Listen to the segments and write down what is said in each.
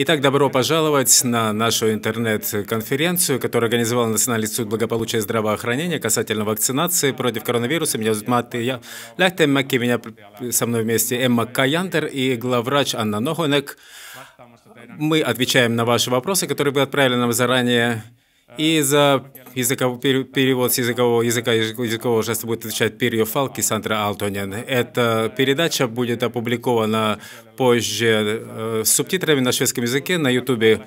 Итак, добро пожаловать на нашу интернет-конференцию, которую организовал Национальный институт благополучия и здравоохранения касательно вакцинации против коронавируса. Меня зовут Мат я Ляхтем Маки, меня со мной вместе Эмма Каянтер и главврач Анна Ногонек. Мы отвечаем на ваши вопросы, которые вы отправили нам заранее и за языков, перевод с языкового языка языкового жеста будет отвечать Пирьо Фалки Сандра Алтонин. Эта передача будет опубликована позже э, с субтитрами на шведском языке на YouTube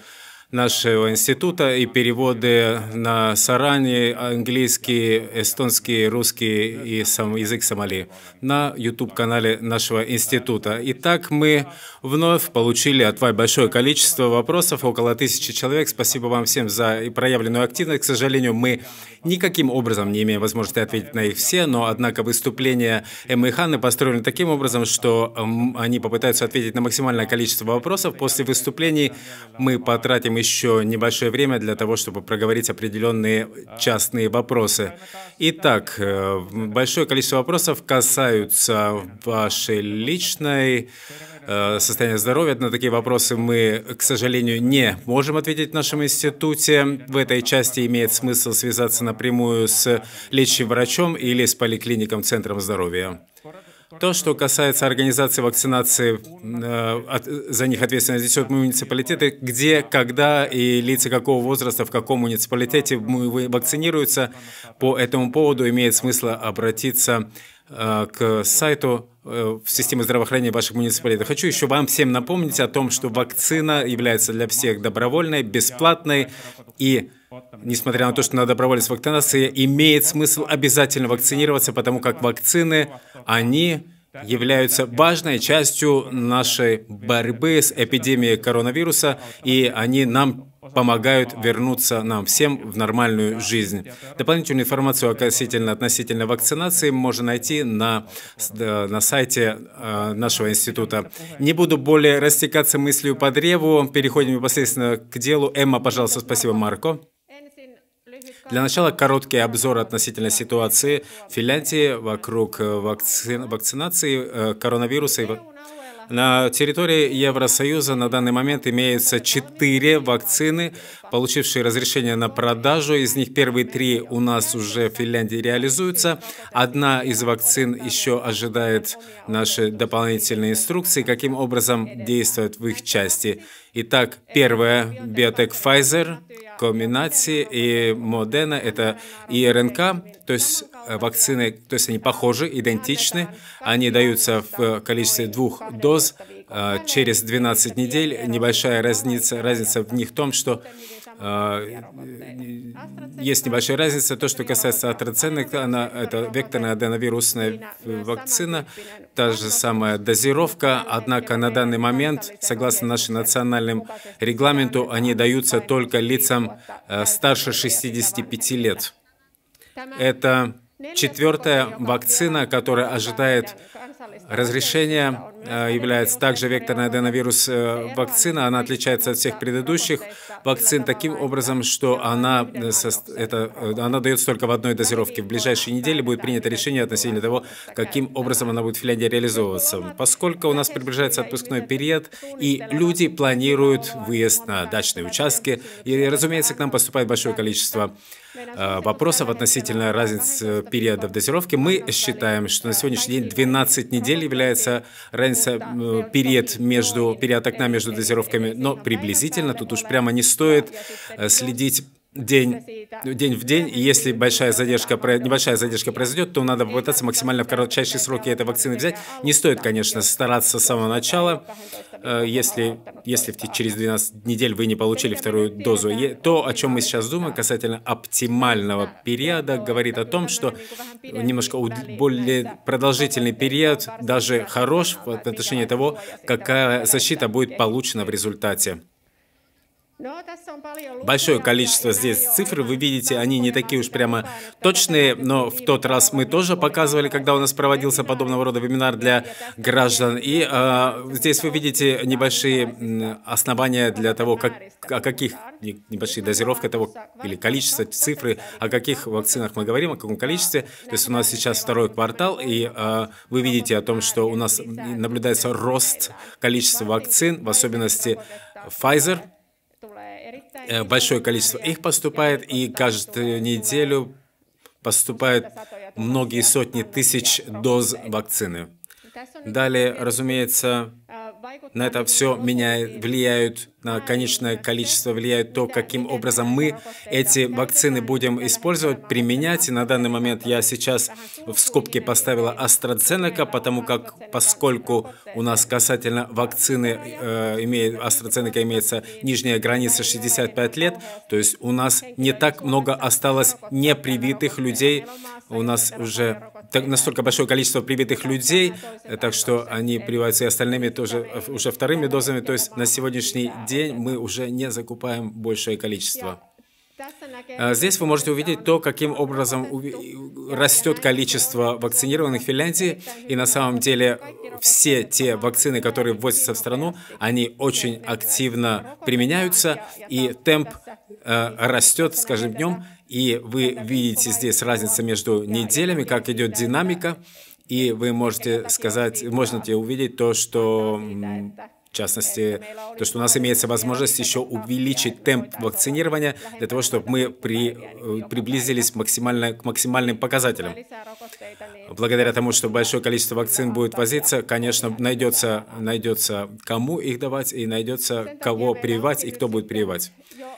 нашего института и переводы на сарани, английский, эстонский, русский и сам язык Сомали на YouTube-канале нашего института. Итак, мы вновь получили от вас большое количество вопросов, около тысячи человек. Спасибо вам всем за проявленную активность. К сожалению, мы никаким образом не имеем возможности ответить на их все, но, однако, выступления Эммы и Ханны построены таким образом, что эм, они попытаются ответить на максимальное количество вопросов. После выступлений мы потратим еще небольшое время для того, чтобы проговорить определенные частные вопросы. Итак, э, большое количество вопросов касаются вашей личной э, состояния здоровья. На такие вопросы мы, к сожалению, не можем ответить в нашем институте. В этой части имеет смысл связаться напрямую с лечащим врачом или с поликлиником, центром здоровья. То, что касается организации вакцинации, э, за них ответственность несет муниципалитеты, где, когда и лица какого возраста, в каком муниципалитете вакцинируются, по этому поводу имеет смысл обратиться Э, к сайту э, в системы здравоохранения ваших муниципалитетов. Хочу еще вам всем напомнить о том, что вакцина является для всех добровольной, бесплатной и Несмотря на то, что на добровольность вакцинации, имеет смысл обязательно вакцинироваться, потому как вакцины, они являются важной частью нашей борьбы с эпидемией коронавируса, и они нам помогают вернуться нам всем в нормальную жизнь. Дополнительную информацию относительно, относительно вакцинации можно найти на, э, на сайте э, нашего института. Не буду более растекаться мыслью по древу, переходим непосредственно к делу. Эмма, пожалуйста, спасибо, Марко. Для начала короткий обзор относительно ситуации в Финляндии вокруг э, вакци... вакцинации э, коронавируса и на территории Евросоюза на данный момент имеется 4 вакцины, получившие разрешение на продажу. Из них первые три у нас уже в Финляндии реализуются. Одна из вакцин еще ожидает наши дополнительные инструкции, каким образом действует в их части. Итак, первая – биотек Pfizer, комбинации и Модена – это иРНК, то есть Э, вакцины, то есть они похожи, идентичны, они даются в э, количестве двух доз э, через 12 недель. Небольшая разница, разница в них в том, что есть небольшая разница. То, что касается атроценок, она, это векторная аденовирусная вакцина, та же самая дозировка, однако на данный момент, согласно нашему национальному регламенту, они даются только лицам старше 65 лет. Это Четвертая вакцина, которая ожидает разрешения, э, является также векторная аденовирус э, вакцина. Она отличается от всех предыдущих вакцин таким образом, что она, э, это, она дается только в одной дозировке. В ближайшие недели будет принято решение относительно того, каким образом она будет в Финляндии реализовываться. Поскольку у нас приближается отпускной период, и люди планируют выезд на дачные участки, и, разумеется, к нам поступает большое количество Э, вопросов относительно разницы периодов дозировки, мы считаем, что на сегодняшний день 12 недель является разница э, период, между, период окна между дозировками, но приблизительно, тут уж прямо не стоит э, следить день, день в день, и если большая задержка, небольшая задержка произойдет, то надо попытаться максимально в кратчайшие сроки этой вакцины взять. Не стоит, конечно, стараться с самого начала. Э, если, если через 12 недель вы не получили вторую дозу, то, о чем мы сейчас думаем касательно оптимального периода, говорит о том, что немножко более продолжительный период даже хорош в отношении того, какая защита будет получена в результате. Ну, Большое количество здесь цифр, вы видите, они не такие уж прямо точные, но в тот раз мы тоже показывали, когда у нас проводился подобного рода вебинар для граждан. И э, здесь вы видите небольшие основания для того, как, о каких, небольшие дозировка того, или количество цифры, о каких вакцинах мы говорим, о каком количестве. То есть у нас сейчас второй квартал, и э, вы видите о том, что у нас наблюдается рост количества вакцин, в особенности Pfizer, Э, большое количество их поступает, и каждую неделю поступают многие сотни тысяч доз вакцины. Далее, разумеется, на это все меняет, влияют, на конечное количество влияет то, каким образом мы эти вакцины будем использовать, применять. И на данный момент я сейчас в скобки поставила AstraZeneca, потому как, поскольку у нас касательно вакцины э, имеет, AstraZeneca имеется нижняя граница 65 лет, то есть у нас не так много осталось непривитых людей, у нас уже так, настолько большое количество привитых людей, э, так что они прививаются и остальными тоже уже вторыми дозами. То есть на сегодняшний день мы уже не закупаем большее количество. А здесь вы можете увидеть то, каким образом растет количество вакцинированных в Финляндии. И на самом деле все те вакцины, которые ввозятся в страну, они очень активно применяются, и темп э, растет с каждым днем. И вы видите здесь разницу между неделями, как идет динамика, и вы можете сказать, можете увидеть то, что в частности, то, что у нас имеется возможность еще увеличить темп вакцинирования для того, чтобы мы при, э, приблизились максимально, к максимальным показателям. Благодаря тому, что большое количество вакцин будет возиться, конечно, найдется, найдется кому их давать и найдется кого прививать и кто будет прививать.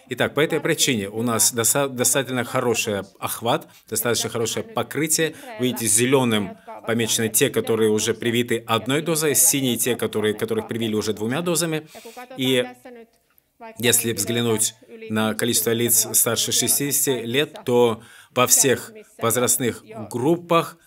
Итак, по этой причине у нас достаточно хороший охват, достаточно хорошее покрытие. Видите, зеленым помечены те, которые уже привиты одной дозой, синие те, которые, которых привили уже двумя дозами. И если взглянуть на количество лиц старше 60 лет, то во всех возрастных группах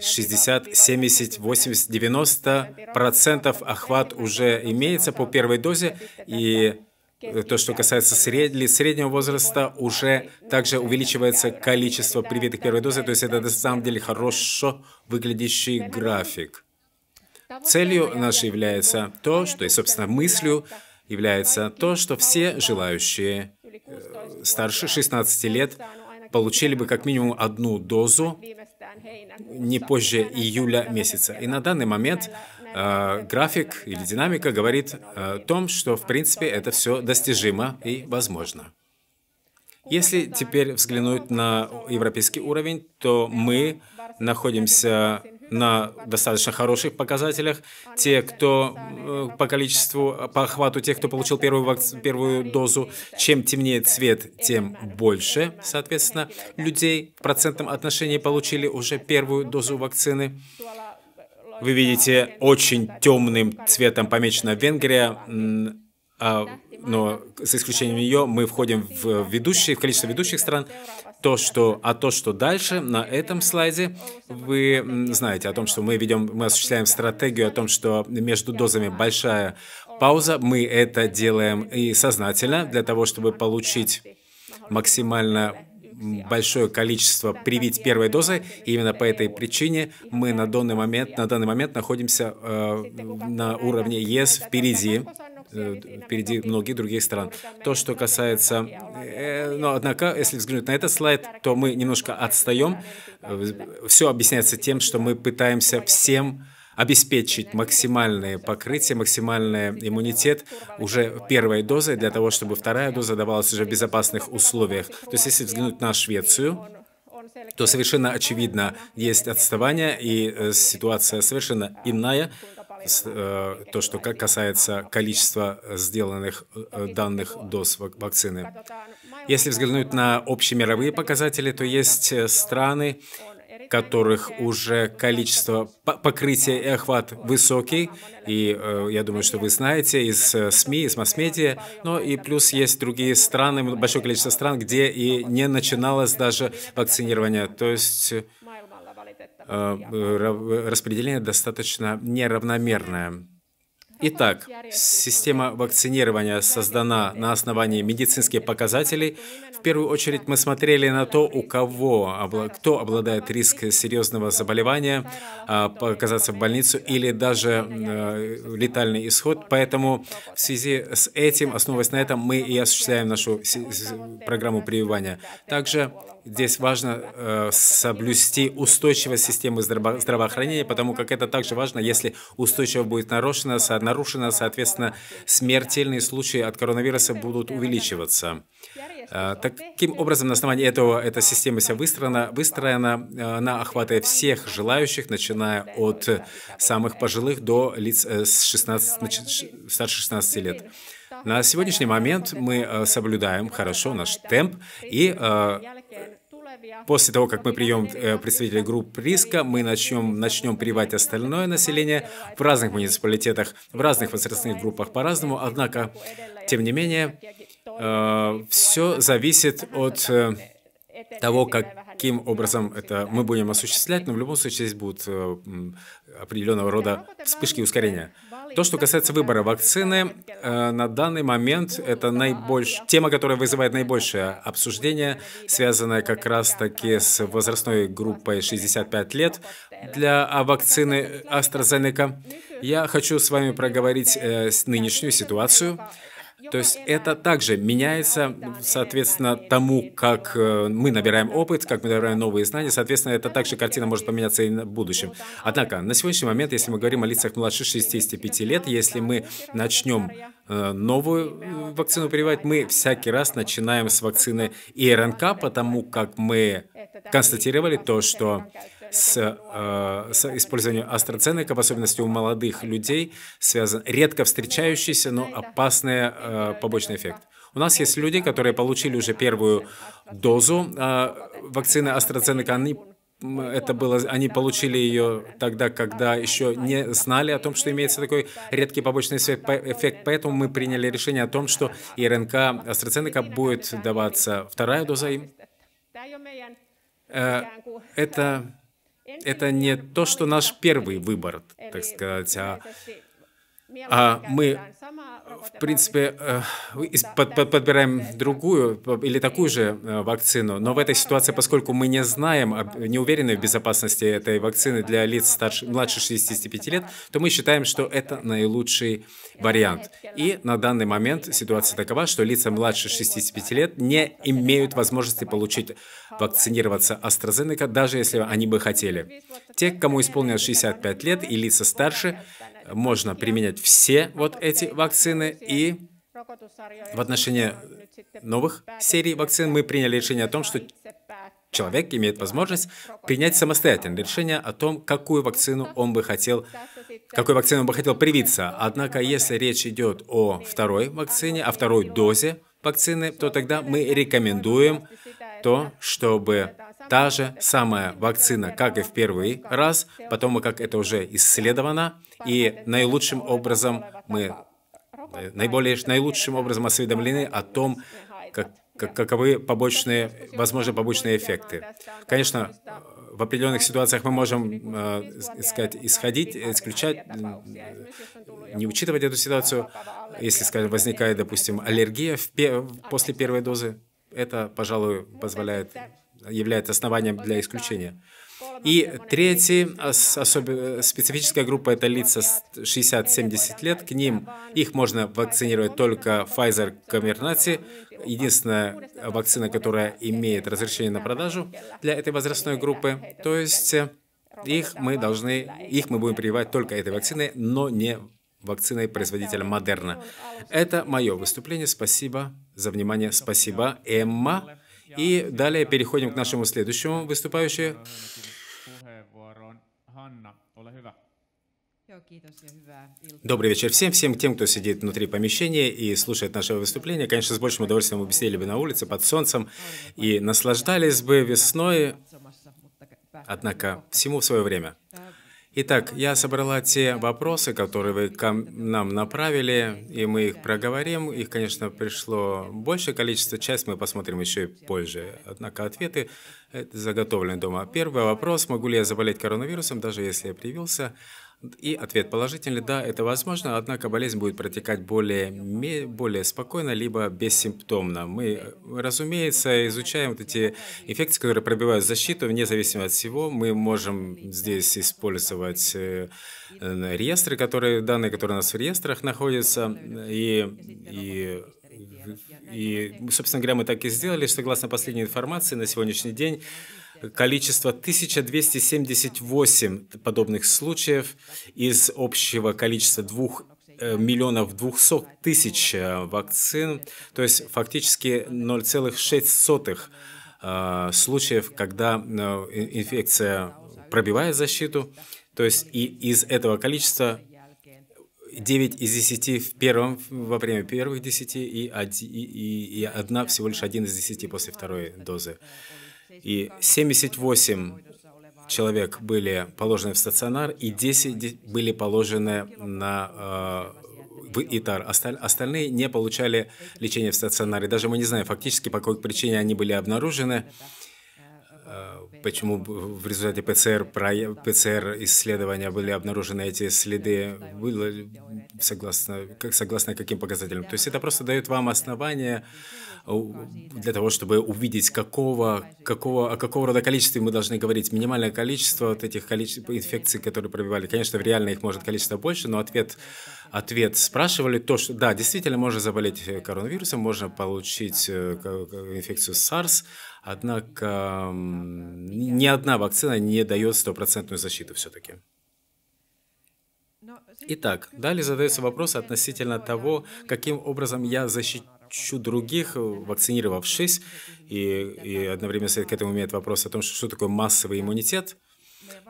60, 70, 80, 90 процентов охват уже имеется по первой дозе, и Э, то, что касается сред... среднего возраста, уже также увеличивается количество привитых первой дозы, то есть это на самом деле хорошо выглядящий график. Целью нашей является то, что и, собственно, мыслью является то, что все желающие э, старше 16 лет получили бы как минимум одну дозу не позже июля месяца. И на данный момент а, график или динамика говорит о а, том, что в принципе это все достижимо и возможно. Если теперь взглянуть на европейский уровень, то мы находимся на достаточно хороших показателях. Те, кто э, по количеству, по охвату тех, кто получил первую, первую дозу, чем темнее цвет, тем больше, соответственно, людей в процентном отношении получили уже первую дозу вакцины вы видите, очень темным цветом помечена Венгрия, а, но с исключением ее мы входим в ведущие, в количество ведущих стран. То, что, а то, что дальше на этом слайде, вы знаете о том, что мы ведем, мы осуществляем стратегию о том, что между дозами большая пауза. Мы это делаем и сознательно для того, чтобы получить максимально большое количество привить первой дозы, и именно по этой причине мы на данный момент, на данный момент находимся э, на уровне ЕС впереди, э, впереди многих других стран. То, что касается... Э, Но, ну, однако, если взглянуть на этот слайд, то мы немножко отстаем. Э, Все объясняется тем, что мы пытаемся всем обеспечить максимальное покрытие, максимальный иммунитет уже первой дозой, для того, чтобы вторая доза давалась уже в безопасных условиях. То есть, если взглянуть на Швецию, то совершенно очевидно есть отставание, и э, ситуация совершенно иная. Э, то, что касается количества сделанных э, данных доз вакцины. Если взглянуть на общемировые показатели, то есть страны, которых уже количество покрытия и охват высокий, и э, я думаю, что вы знаете из э, СМИ, из масс-медиа, но и плюс есть другие страны, большое количество стран, где и не начиналось даже вакцинирование, то есть э, распределение достаточно неравномерное. Итак, система вакцинирования создана на основании медицинских показателей, в первую очередь мы смотрели на то, у кого, кто обладает риск серьезного заболевания, а, оказаться в больницу или даже э, летальный исход. Поэтому в связи с этим, основываясь на этом, мы и осуществляем нашу программу прививания. Также здесь важно э, соблюсти устойчивость системы здраво здравоохранения, потому как это также важно, если устойчиво будет нарушено, нарушено, соответственно, смертельные случаи от коронавируса будут увеличиваться. Э, таким образом, на основании этого эта система вся выстроена, выстроена она э, охватывает всех желающих, начиная от самых пожилых до лиц э, с 16, старше 16 лет. На сегодняшний момент мы соблюдаем хорошо наш темп и После того, как мы прием представителей групп риска, мы начнем, начнем прививать остальное население в разных муниципалитетах, в разных возрастных группах по-разному. Однако, тем не менее, Э, все зависит от э, того, каким образом это мы будем осуществлять, но в любом случае здесь будут э, определенного рода вспышки ускорения. То, что касается выбора вакцины, на данный момент это наибольш... тема, которая вызывает наибольшее обсуждение, связанная как раз-таки с возрастной группой 65 лет для а, вакцины AstraZeneca. Я хочу с вами проговорить нынешнюю ситуацию, то есть это также меняется, соответственно, тому, как э, мы набираем опыт, как мы набираем новые знания, соответственно, это также картина может поменяться и в будущем. Однако, на сегодняшний момент, если мы говорим о лицах младше 65 лет, если мы начнем э, новую э, вакцину прививать, мы всякий раз начинаем с вакцины и РНК, потому как мы констатировали то, что с, э, с использованием AstraZeneca, в особенности у молодых людей, связан редко встречающийся, но опасный э, побочный эффект. У нас есть люди, которые получили уже первую дозу э, вакцины AstraZeneca, они это было, они получили ее тогда, когда еще не знали о том, что имеется такой редкий побочный эффект, поэтому мы приняли решение о том, что РНК AstraZeneca будет даваться вторая доза им. Это это не то, что наш первый выбор, так сказать, а, а мы в принципе, э, под, подбираем другую э, или такую же э, вакцину, но в этой ситуации, поскольку мы не знаем, не уверены в безопасности этой вакцины для лиц старше, младше 65 лет, то мы считаем, что это наилучший вариант. И на данный момент ситуация такова, что лица младше 65 лет не имеют возможности получить вакцинироваться AstraZeneca, даже если они бы хотели. Те, кому исполнилось 65 лет и лица старше, можно применять все вот эти вакцины и в отношении новых серий вакцин мы приняли решение о том, что человек имеет возможность принять самостоятельно решение о том, какую вакцину он бы хотел, какой вакцину он бы хотел привиться. Однако, если речь идет о второй вакцине, о второй дозе вакцины, то тогда мы рекомендуем то, чтобы та же самая вакцина, как и в первый раз, потому как это уже исследовано, и наилучшим образом мы наиболее наилучшим образом осведомлены о том, как, как, каковы побочные, возможно, побочные эффекты. Конечно, в определенных ситуациях мы можем, э, сказать, исходить, исключать, э, не учитывать эту ситуацию. Если, скажем, возникает, допустим, аллергия в после первой дозы, это, пожалуй, позволяет, является основанием для исключения. И третья особо специфическая группа, это лица 60-70 лет. К ним их можно вакцинировать только Pfizer Comirnaty, единственная вакцина, которая имеет разрешение на продажу для этой возрастной группы. То есть э, их мы должны, их мы будем прививать только этой вакциной, но не вакциной производителя Модерна. Это мое выступление. Спасибо за внимание. Спасибо, Эмма. И далее переходим к нашему следующему выступающему. Добрый вечер всем, всем тем, кто сидит внутри помещения и слушает наше выступление. Конечно, с большим удовольствием мы беседили бы на улице, под солнцем, и наслаждались бы весной, однако всему в свое время. Итак, я собрала те вопросы, которые вы к нам направили, и мы их проговорим. Их, конечно, пришло большее количество, часть мы посмотрим еще и позже. Однако ответы э, заготовлены дома. Первый вопрос, могу ли я заболеть коронавирусом, даже если я привился? И ответ положительный, да, это возможно, однако болезнь будет протекать более, более спокойно, либо бессимптомно. Мы, разумеется, изучаем вот эти инфекции, которые пробивают защиту, вне зависимости от всего. Мы можем здесь использовать э, реестры, которые, данные, которые у нас в реестрах находятся, и, и и, собственно говоря, мы так и сделали, согласно последней информации, на сегодняшний день количество 1278 подобных случаев из общего количества 2 э, миллионов 200 тысяч э, вакцин, то есть фактически 0,06 э, случаев, когда инфекция пробивает защиту, то есть и из этого количества 9 из 10 в первом, во время первых 10 и, и, и, и одна, всего лишь один из 10 после второй дозы и 78 человек были положены в стационар, и 10 были положены на э, в ИТАР. Осталь, остальные не получали лечение в стационаре. Даже мы не знаем фактически, по какой причине они были обнаружены, э, почему в результате ПЦР, ПЦР исследования были обнаружены эти следы. Было, согласно, как, согласно каким показателям. То есть это просто дает вам основание э, для того, чтобы увидеть, какого, какого, о какого рода количестве мы должны говорить. Минимальное количество вот этих количеств, инфекций, которые пробивали. Конечно, в реально их может количество больше, но ответ, ответ спрашивали то, что да, действительно можно заболеть э, коронавирусом, можно получить э, инфекцию SARS, однако ни одна вакцина не дает стопроцентную защиту все-таки. Итак, далее задается вопрос относительно того, каким образом я защищу других, вакцинировавшись, и, и одновременно к этому имеет вопрос о том, что, что такое массовый иммунитет.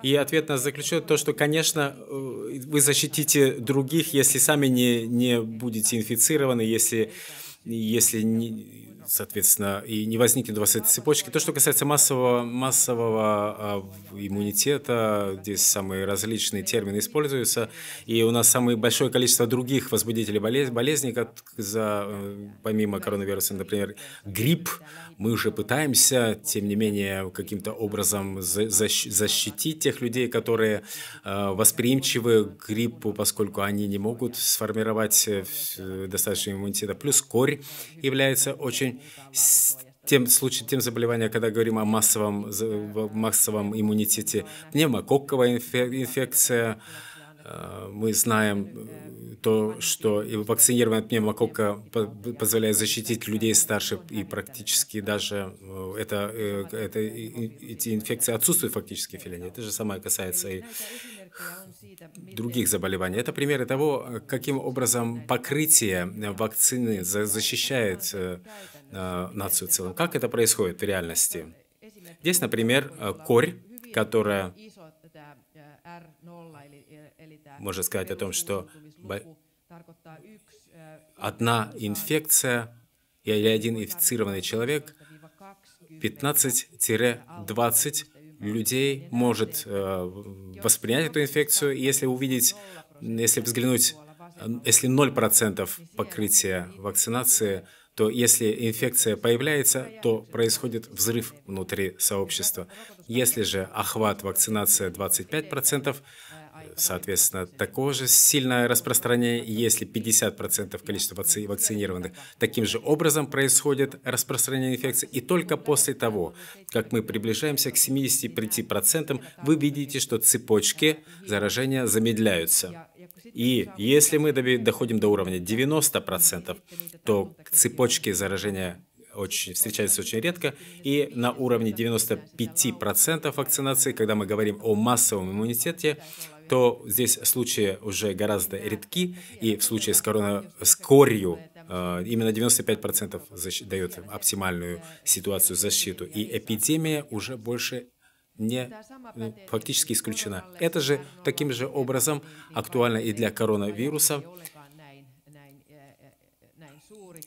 И ответ нас заключает то, что, конечно, э, вы защитите других, если сами не, не будете инфицированы, если, если не, соответственно, и не возникнет у вас этой цепочки. То, что касается массового, массового а, иммунитета, здесь самые различные термины используются, и у нас самое большое количество других возбудителей болез болезней, как за, э, помимо коронавируса, например, грипп, мы уже пытаемся, тем не менее, каким-то образом защитить тех людей, которые э, восприимчивы к гриппу, поскольку они не могут сформировать э, достаточно иммунитета. Плюс корь является очень тем случае, тем заболеванием, когда говорим о массовом, массовом иммунитете, пневмококковая инфекция, мы знаем э, то, что вакцинирование от пневмокока позволяет защитить людей старше, и практически даже э, это, э, это, эти инфекции отсутствуют фактически в Финляндии. Это же самое касается и других заболеваний. Это примеры того, каким образом покрытие вакцины защищает нацию в целом. Как это происходит в реальности? Здесь, например, корь, которая можно сказать о том, что одна инфекция или один инфицированный человек 15-20 людей может э, воспринять эту инфекцию, если увидеть, если взглянуть, если 0% покрытия вакцинации, то если инфекция появляется, то происходит взрыв внутри сообщества. Если же охват вакцинации 25%, Соответственно, такое же сильное распространение, если 50% количества вакцинированных. Таким же образом происходит распространение инфекции. И только после того, как мы приближаемся к 75%, вы видите, что цепочки заражения замедляются. И если мы доходим до уровня 90%, то цепочки заражения очень, встречается очень редко. И на уровне 95% вакцинации, когда мы говорим о массовом иммунитете, то здесь случаи уже гораздо редки, и в случае с, корона, с корью э, именно 95% защ... дает оптимальную ситуацию защиту, и эпидемия уже больше не ну, фактически исключена. Это же таким же образом актуально и для коронавируса.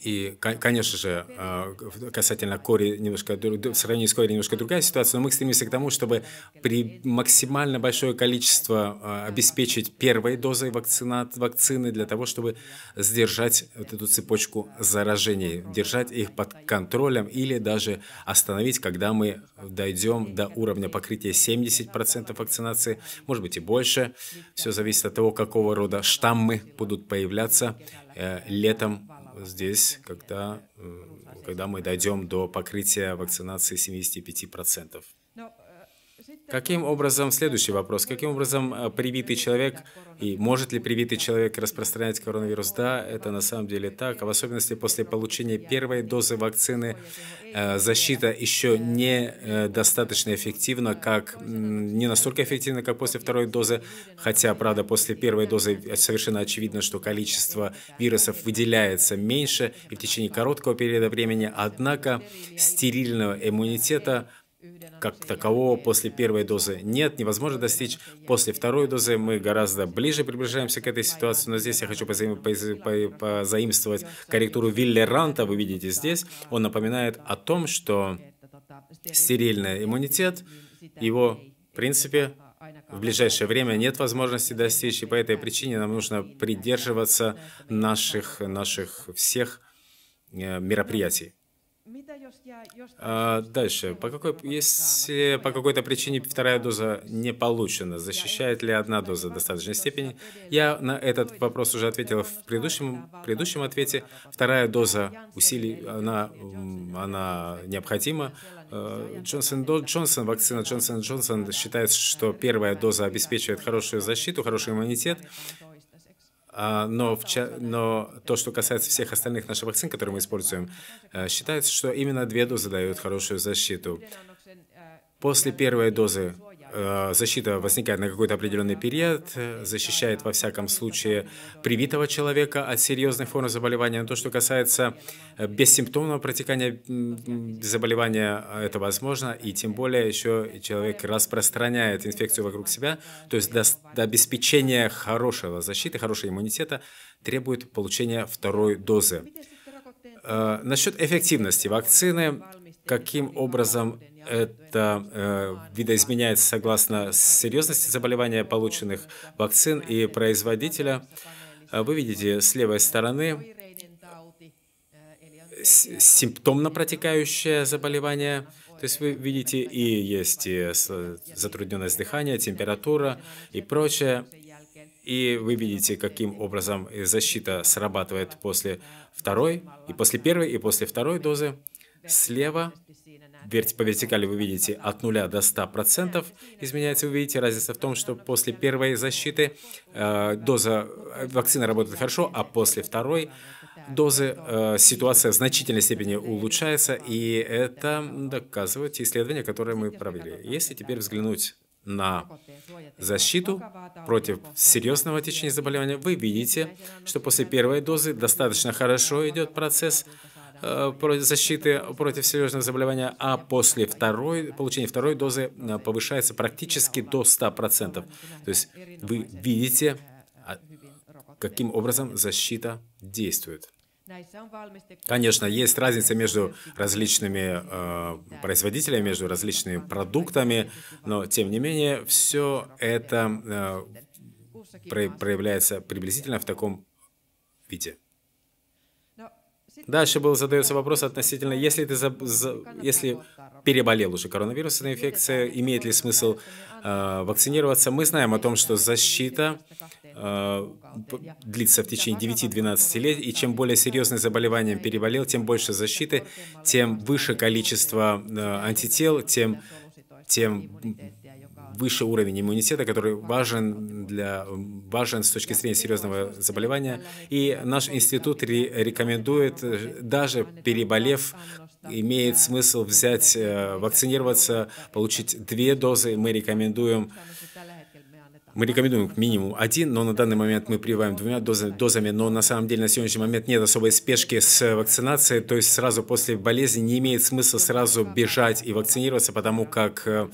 И, конечно же, а, касательно кори немножко, в сравнении с кори немножко другая ситуация, но мы стремимся к тому, чтобы при максимально большое количество а, обеспечить первой дозой вакцинат, вакцины для того, чтобы сдержать вот эту цепочку заражений, держать их под контролем или даже остановить, когда мы дойдем до уровня покрытия 70% вакцинации, может быть и больше. Все зависит от того, какого рода штаммы будут появляться э, летом здесь, когда, когда мы дойдем до покрытия вакцинации 75%. Каким образом, следующий вопрос, каким образом э, привитый человек, и может ли привитый человек распространять коронавирус? Да, это на самом деле так, а в особенности после получения первой дозы вакцины э, защита еще не э, достаточно эффективна, как, не настолько эффективна, как после второй дозы, хотя, правда, после первой дозы совершенно очевидно, что количество вирусов выделяется меньше и в течение короткого периода времени, однако стерильного иммунитета как такового после первой дозы нет, невозможно достичь. После второй дозы мы гораздо ближе приближаемся к этой ситуации, но здесь я хочу позаим, позаимствовать корректуру Ранта. вы видите здесь. Он напоминает о том, что стерильный иммунитет, его, в принципе, в ближайшее время нет возможности достичь, и по этой причине нам нужно придерживаться наших, наших всех э, мероприятий. А, дальше. По какой, если по какой-то причине вторая доза не получена, защищает ли одна доза в достаточной степени? Я на этот вопрос уже ответил в предыдущем, предыдущем ответе. Вторая доза усилий, она, она необходима. Э, Джонсон Джонсон, вакцина Джонсон Джонсон считает, что первая доза обеспечивает хорошую защиту, хороший иммунитет. А, но, в, но то, что касается всех остальных наших вакцин, которые мы используем, э, считается, что именно две дозы дают хорошую защиту. После первой дозы Э, защита возникает на какой-то определенный период, э, защищает во всяком случае привитого человека от серьезной формы заболевания. Но то, что касается э, бессимптомного протекания заболевания, это возможно, и тем более еще человек распространяет инфекцию вокруг себя, то есть до, до обеспечения хорошего защиты, хорошего иммунитета требует получения второй дозы. Насчет эффективности вакцины, каким образом это э, видоизменяется согласно серьезности заболевания, полученных вакцин и производителя. Э, вы видите с левой стороны симптомно протекающее заболевание, то есть вы видите и есть и э, затрудненность дыхания, температура и прочее. И вы видите, каким образом э, защита срабатывает после второй, и после первой, и после второй дозы. Слева по вертикали вы видите от 0 до 100% изменяется. Вы видите, разница в том, что после первой защиты э, доза э, вакцины работает хорошо, а после второй дозы э, ситуация в значительной степени улучшается, и это доказывают исследования, которые мы провели. Если теперь взглянуть на защиту против серьезного течения заболевания, вы видите, что после первой дозы достаточно хорошо идет процесс Э, защиты против серьезного заболевания, а после второй, получения второй дозы э, повышается практически до 100%. То есть вы видите, а каким образом защита действует. Конечно, есть разница между различными э, производителями, между различными продуктами, но тем не менее все это э, проявляется приблизительно в таком виде. Дальше был задается вопрос относительно, если ты за, за, если переболел уже коронавирусной инфекцией, имеет ли смысл э, вакцинироваться? Мы знаем о том, что защита э, длится в течение 9-12 лет, и чем более серьезным заболеванием переболел, тем больше защиты, тем выше количество э, антител, тем, тем высший уровень иммунитета, который важен, для, важен с точки зрения серьезного заболевания. И наш институт рекомендует, э, даже переболев, имеет смысл взять, э, вакцинироваться, получить две дозы. Мы рекомендуем мы рекомендуем минимум один, но на данный момент мы прививаем двумя дозами, дозами, но на самом деле на сегодняшний момент нет особой спешки с вакцинацией, то есть сразу после болезни не имеет смысла сразу бежать и вакцинироваться, потому как э,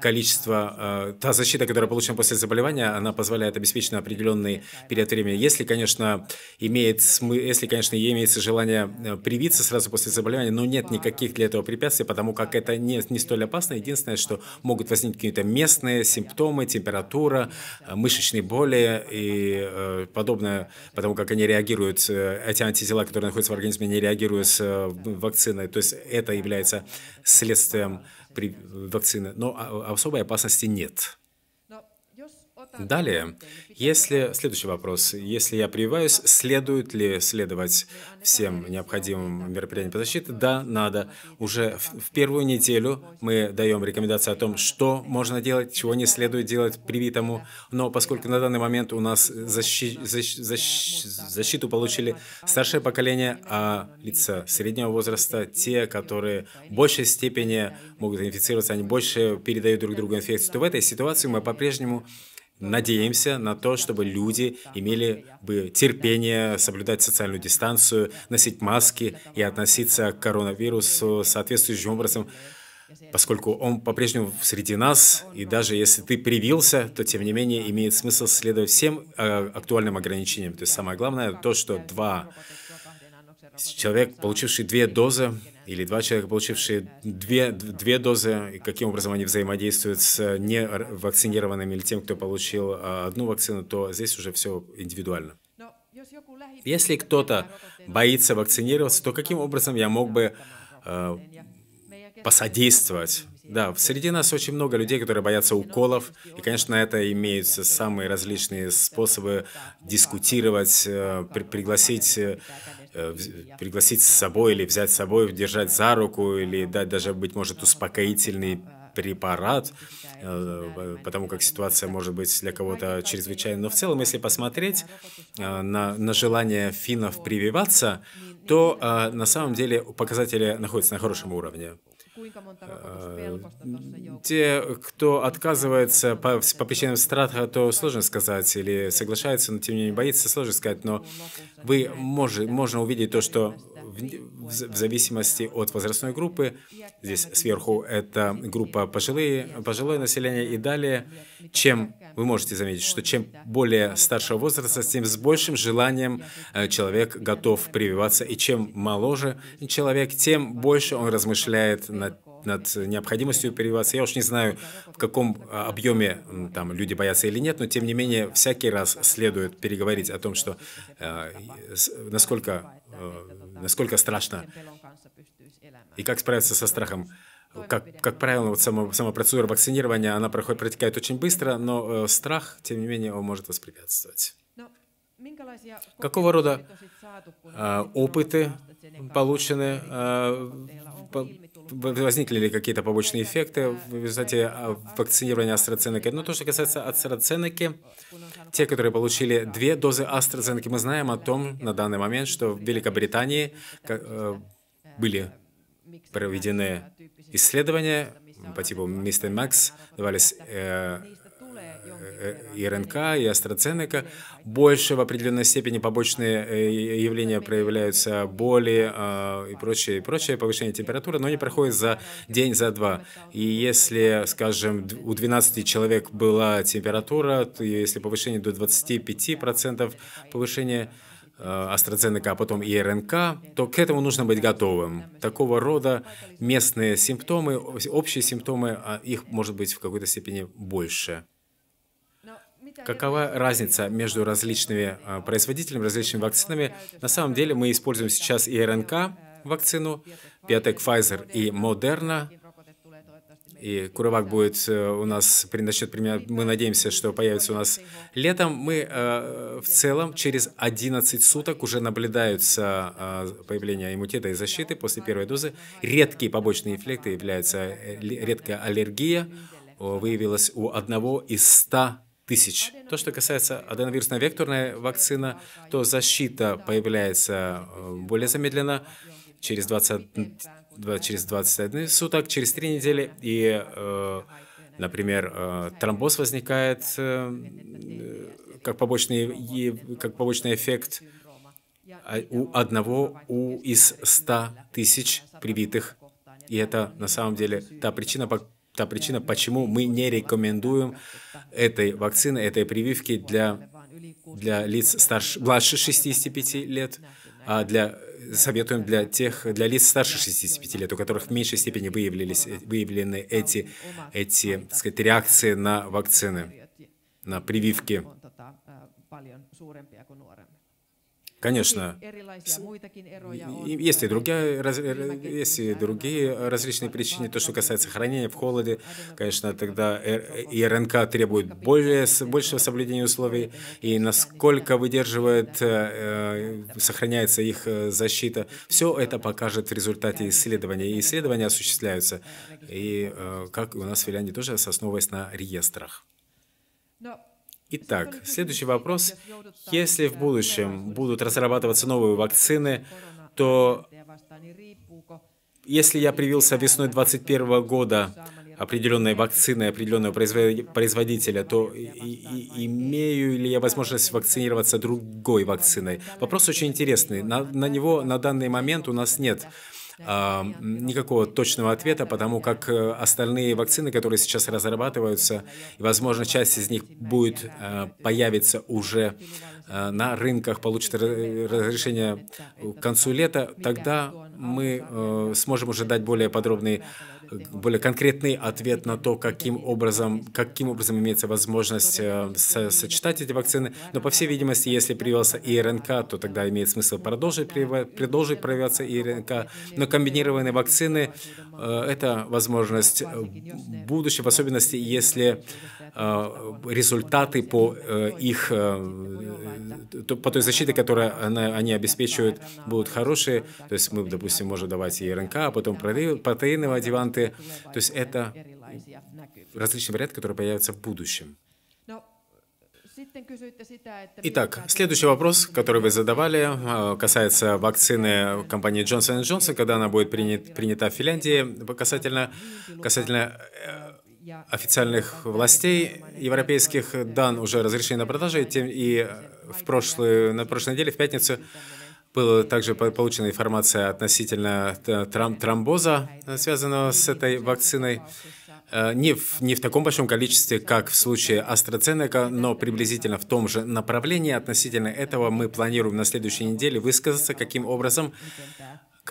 количество, э, та защита, которая получена после заболевания, она позволяет обеспечить на определенный период времени. Если, конечно, имеет, если, конечно, имеется желание э, привиться сразу после заболевания, но нет никаких для этого препятствий, потому как это не, не столь опасно. Единственное, что могут возникнуть какие-то местные симптомы, температура, э, мышечные боли и подобное, потому как они реагируют, эти антитела, которые находятся в организме, не реагируют с вакциной. То есть это является следствием при вакцины, но а, особой опасности нет. Далее, если следующий вопрос. Если я прививаюсь, следует ли следовать всем необходимым мероприятиям по защите? Да, надо. Уже в, в первую неделю мы даем рекомендации о том, что можно делать, чего не следует делать привитому. Но поскольку на данный момент у нас защи, защи, защи, защиту получили старшее поколение, а лица среднего возраста, те, которые в большей степени могут инфицироваться, они больше передают друг другу инфекцию, то в этой ситуации мы по-прежнему надеемся на то, чтобы люди имели бы терпение соблюдать социальную дистанцию, носить маски и относиться к коронавирусу соответствующим образом, поскольку он по-прежнему среди нас, и даже если ты привился, то тем не менее имеет смысл следовать всем э, актуальным ограничениям. То есть самое главное то, что два человек, получивший две дозы, или два человека, получившие две, две дозы, и каким образом они взаимодействуют с невакцинированными или тем, кто получил а, одну вакцину, то здесь уже все индивидуально. Если кто-то боится вакцинироваться, то каким образом я мог бы э, посодействовать? Да, среди нас очень много людей, которые боятся уколов, и, конечно, на это имеются самые различные способы дискутировать, э, при пригласить э, Э, э, пригласить с собой или взять с собой, держать за э, руку или дать даже, быть может, успокоительный препарат, потому как ситуация может быть для кого-то чрезвычайной. Но в целом, если посмотреть на, на желание финнов прививаться, то на самом деле показатели находятся на хорошем уровне. Те, кто отказывается по, по причинам страха, то сложно сказать, или соглашается, но тем не менее боится, сложно сказать, но ну, вы мож, можно увидеть то, что в, в, в зависимости от возрастной группы, здесь сверху это группа пожилые, пожилое население и далее, чем вы можете заметить, что чем более старшего возраста, тем с большим желанием э, человек готов прививаться, и чем моложе человек, тем больше он размышляет над над необходимостью прививаться. Я уж не знаю, в каком а, объеме там люди боятся или нет, но тем не менее всякий раз следует переговорить о том, что э, насколько, э, насколько страшно и как справиться со страхом. Как, как правило, вот сама, сама процедура вакцинирования, она проходит, протекает очень быстро, но э, страх, тем не менее, он может воспрепятствовать. Какого рода э, опыты получены э, по, возникли ли какие-то побочные эффекты в результате э, вакцинирования AstraZeneca. Но ну, то, что касается AstraZeneca, те, которые получили две дозы AstraZeneca, мы знаем о том на данный момент, что в Великобритании э, были проведены исследования по типу Mr. Max, давались и РНК, и AstraZeneca, больше в определенной степени побочные э, явления проявляются, боли а, и прочее, и прочее, повышение температуры, но они проходят за день, за два. И если, скажем, у 12 человек была температура, то если повышение до 25% повышения э, AstraZeneca, а потом и РНК, то к этому нужно быть готовым. Такого рода местные симптомы, общие симптомы, а их может быть в какой-то степени больше. Какова разница между различными а, производителями, различными вакцинами? На самом деле мы используем сейчас и РНК вакцину, Biotech Pfizer и Moderna. И Куровак будет э, у нас, начнет применять, мы надеемся, что появится у нас летом. Мы э, в целом через 11 суток уже наблюдаются а, появление иммунитета и защиты после первой дозы. Редкие побочные эффекты являются э, редкая аллергия, выявилась у одного из 100 тысяч. То, что касается аденовирусно-векторной вакцины, то защита появляется э, более замедленно, через, 20, через 21 суток, через 3 недели, и, э, например, э, тромбоз возникает как побочный, как побочный эффект а, у одного у из 100 тысяч привитых. И это на самом деле та причина, по та причина, почему мы не рекомендуем этой вакцины, этой прививки для, для лиц старше, младше 65 лет, а для советуем для тех, для лиц старше 65 лет, у которых в меньшей степени выявились, выявлены эти, эти так сказать, реакции на вакцины, на прививки. Конечно, есть и другие, раз, э, есть и другие различные причины. То, что касается хранения в холоде, конечно, тогда э, и РНК требует более, большего соблюдения условий, и насколько выдерживает, э, сохраняется их защита. Все это покажет в результате исследования. И исследования осуществляются, и как у нас в Финляндии тоже, основываясь на реестрах. Итак, следующий вопрос. Если в будущем будут разрабатываться новые вакцины, то если я привился весной 2021 года определенной вакциной определенного производителя, то и, и, имею ли я возможность вакцинироваться другой вакциной? Вопрос очень интересный. На, на него на данный момент у нас нет а, никакого точного ответа, потому как э, остальные вакцины, которые сейчас разрабатываются, и, возможно, часть из них будет э, появиться э, уже на рынках, получит разрешение к концу лета, тогда мы сможем уже дать более подробный Э, более конкретный ответ на то, каким образом, каким образом имеется возможность э, сочетать эти вакцины. Но, по всей видимости, если привелся и РНК, то тогда имеет смысл продолжить, продолжить проявляться и РНК. Но комбинированные вакцины э, – это возможность в будущем, в особенности, если Э, результаты по э, их, э, по той защите, которую они обеспечивают, будут хорошие. То есть мы, допустим, можем давать ей РНК, а потом протеиновые адъюванты. То есть это различные варианты, которые появятся в будущем. Итак, следующий вопрос, который вы задавали, касается вакцины компании Johnson Johnson, когда она будет принята в Финляндии, касательно, касательно официальных властей европейских дан уже разрешение на продажи, тем и в прошлую, на прошлой неделе, в пятницу, была также получена информация относительно э, тром тромбоза, э, связанного с этой вакциной. Э, не в, не в таком большом количестве, как в случае AstraZeneca, но приблизительно в том же направлении. Относительно этого мы планируем на следующей неделе высказаться, каким образом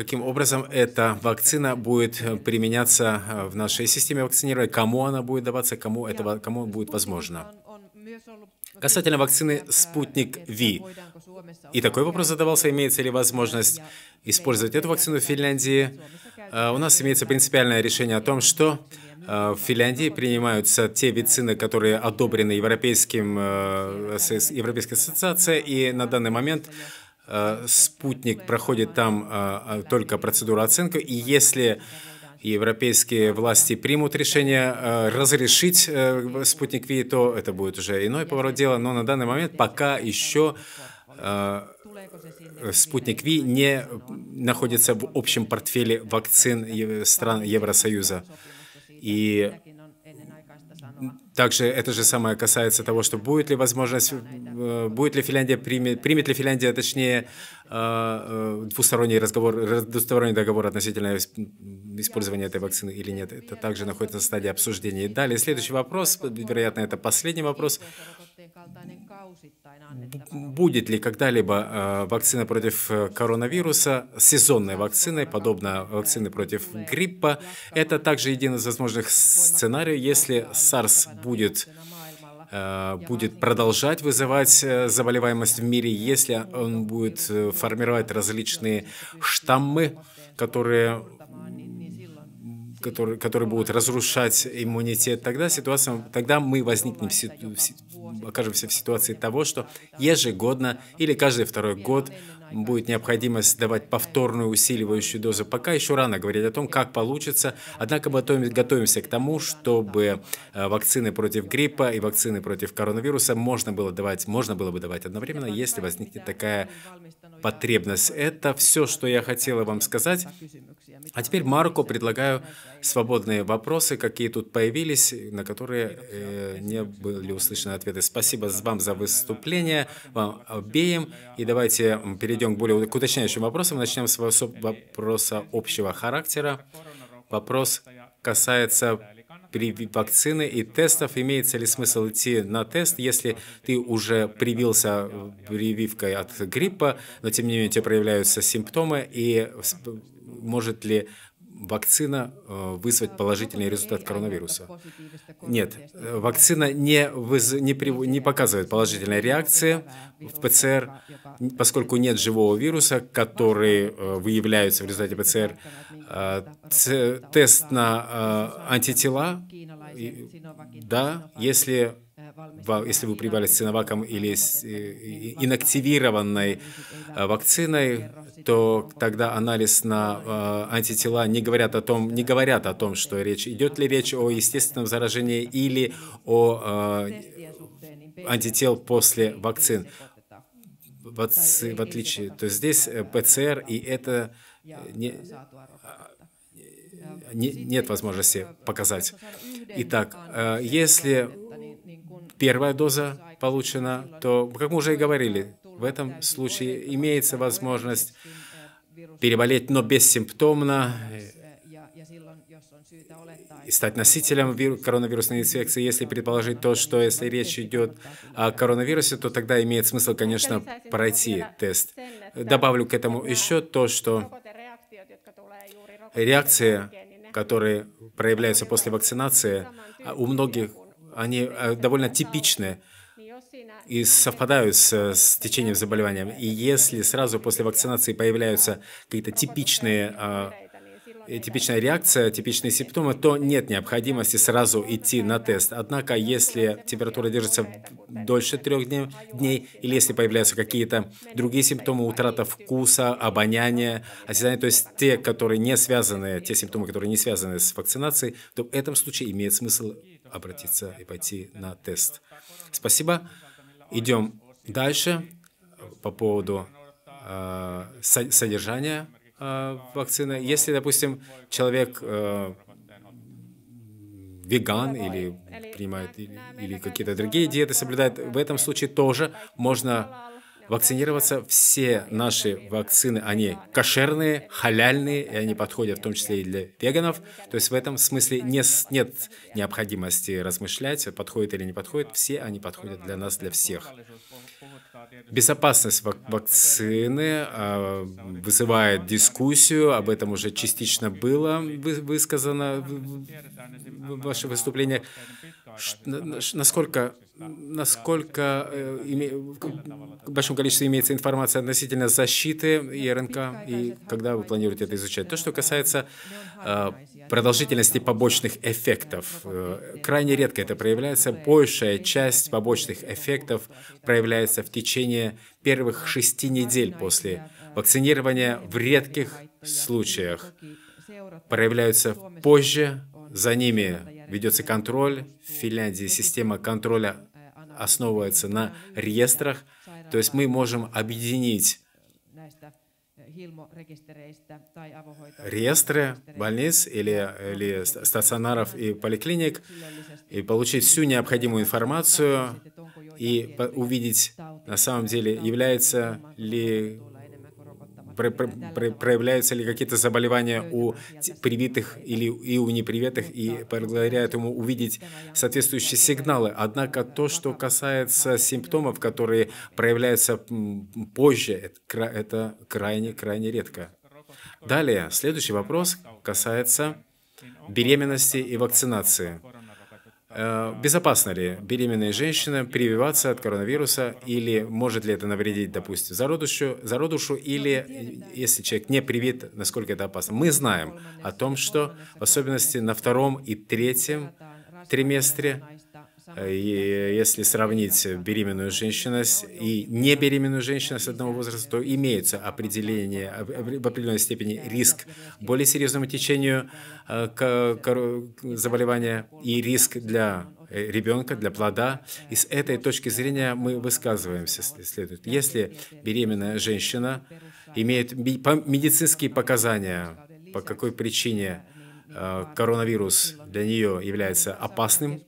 Каким образом эта вакцина будет э, применяться э, в нашей системе вакцинирования? Кому она будет даваться? Кому это кому будет возможно? Касательно вакцины «Спутник Ви». И такой вопрос задавался, имеется ли возможность использовать эту вакцину в Финляндии. Э, у нас имеется принципиальное решение о том, что в Финляндии принимаются те вакцины, которые одобрены Европейским, Европейской ассоциацией, и на данный момент Э, спутник проходит там э, э, только процедуру оценки, и если европейские власти примут решение разрешить спутник Ви, то это будет уже иной поворот дела, но на данный момент пока еще спутник Ви не находится в общем портфеле вакцин стран Евросоюза. И также это же самое касается того, что будет ли возможность, э, будет ли Финляндия, примет, примет ли Финляндия, точнее, э, э, двусторонний разговор, двусторонний договор относительно использования этой вакцины или нет. Это также находится на стадии обсуждения. И далее, следующий вопрос, вероятно, это последний вопрос. Будет ли когда-либо э, вакцина против э, коронавируса сезонной вакциной, подобно вакцины против гриппа? Это также один из возможных сценариев, если SARS будет э, будет продолжать вызывать заболеваемость в мире, если он будет формировать различные штаммы, которые а, которые, которые будут разрушать иммунитет, тогда ситуация, тогда мы возникнем в, окажемся в ситуации того, что ежегодно или каждый второй год будет необходимость давать повторную усиливающую дозу. Пока еще рано говорить о том, как получится, однако мы готовимся к тому, чтобы э, вакцины против гриппа и вакцины против коронавируса можно было, давать, можно было бы давать одновременно, если возникнет такая потребность. Это все, что я хотела вам сказать. А теперь Марко, предлагаю свободные вопросы, какие тут появились, на которые э, не были услышаны ответы. Спасибо вам за выступление, вам обеим. И давайте перейдем к более к уточняющим вопросам. Начнем с вопроса общего характера. Вопрос касается при вакцины и тестов, имеется ли смысл идти на тест, если ты уже привился э, прививкой от гриппа, но тем не менее у тебя проявляются симптомы и может ли вакцина э, вызвать э, положительный результат коронавируса? Нет, э, вакцина не, выз... не, при... не показывает положительной реакции в ПЦР, поскольку нет живого вируса, который выявляется в результате ПЦР. Тест на антитела, да, если если вы прививались синоваком или с инактивированной э, вакциной, то тогда анализ на э, антитела не говорят о том, не говорят о том, что речь идет ли речь о естественном заражении или о э, антител после вакцин. В отличие, то здесь ПЦР и это не, нет возможности показать. Итак, если первая доза получена, то, как мы уже и говорили, в этом случае имеется возможность переболеть, но бессимптомно, э, и стать носителем коронавирусной инфекции, если предположить то, что если речь идет о коронавирусе, то тогда имеет смысл, конечно, пройти тест. Добавлю к этому еще то, что реакции, которые проявляются после вакцинации, а у многих они э, довольно типичны и совпадают с, с течением заболевания. И если сразу после вакцинации появляются какие-то типичные э, типичная реакция, типичные симптомы, то нет необходимости сразу идти на тест. Однако, если температура держится дольше трех дней, или если появляются какие-то другие симптомы, утрата вкуса, обоняния, осязания, то есть те, которые не связаны, те симптомы, которые не связаны с вакцинацией, то в этом случае имеет смысл обратиться и пойти на тест. Спасибо. Идем дальше по поводу э, содержания э, вакцины. Если, допустим, человек э, веган или принимает или, или какие-то другие диеты соблюдает, в этом случае тоже можно вакцинироваться. Все наши вакцины, они кошерные, халяльные, и они подходят в том числе и для веганов. То есть в этом смысле не, нет необходимости размышлять, подходит или не подходит. Все они подходят для нас, для всех. Безопасность вак вакцины э, вызывает дискуссию, об этом уже частично было высказано в, в, в ваше выступление насколько, насколько в большом количестве имеется информация относительно защиты и РНК, и когда вы планируете это изучать. То, что касается а, продолжительности побочных эффектов. Э, крайне редко это проявляется. Большая часть побочных эффектов проявляется в течение первых шести недель после э, вакцинирования ну, в редких э, случаях. Проявляются позже, за ними ведется контроль. В Финляндии система контроля основывается на реестрах, то есть мы можем объединить реестры больниц или, или стационаров и поликлиник и получить всю необходимую информацию и увидеть на самом деле является ли про, про, про, проявляются ли какие-то заболевания у привитых или и у непривитых, ну и благодаря этому увидеть соответствующие сигналы. Однако то, что касается симптомов, которые проявляются позже, это, это крайне, крайне редко. Далее, следующий вопрос касается беременности и вакцинации. Э, безопасно ли беременная женщина прививаться от коронавируса или может ли это навредить, допустим, зародышу, зародышу или если человек не привит, насколько это опасно? Мы знаем о том, что в особенности на втором и третьем триместре Э, если сравнить беременную женщину и небеременную женщину с одного возраста, то имеется определение, в определенной степени риск более серьезному течению э, заболевания и риск для э, ребенка, для плода. И с этой точки зрения мы высказываемся следует. Если беременная женщина имеет медицинские показания, по какой причине коронавирус для нее является опасным,